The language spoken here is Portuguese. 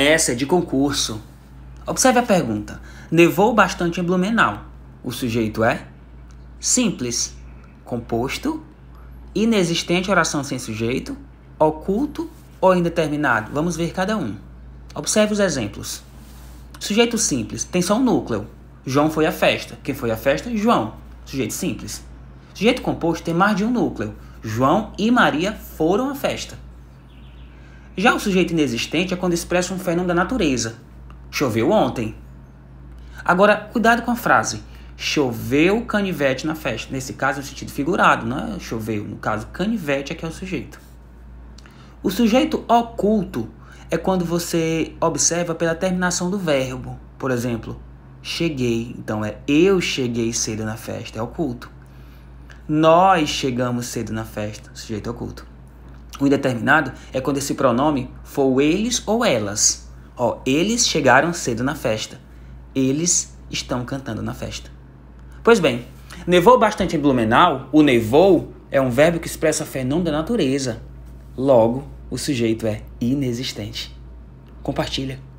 Essa é de concurso. Observe a pergunta. Nevou bastante em Blumenau. O sujeito é simples, composto, inexistente oração sem sujeito, oculto ou indeterminado. Vamos ver cada um. Observe os exemplos. Sujeito simples, tem só um núcleo. João foi à festa. Quem foi à festa? João. Sujeito simples. Sujeito composto tem mais de um núcleo. João e Maria foram à festa. Já o sujeito inexistente é quando expressa um fenômeno da natureza. Choveu ontem. Agora, cuidado com a frase. Choveu canivete na festa. Nesse caso, é o sentido figurado, não é choveu. No caso, canivete é que é o sujeito. O sujeito oculto é quando você observa pela terminação do verbo. Por exemplo, cheguei. Então é eu cheguei cedo na festa, é oculto. Nós chegamos cedo na festa, sujeito é oculto. O indeterminado é quando esse pronome for eles ou elas. Ó, eles chegaram cedo na festa. Eles estão cantando na festa. Pois bem, nevou bastante em Blumenau. O nevou é um verbo que expressa fenômeno da natureza. Logo, o sujeito é inexistente. Compartilha.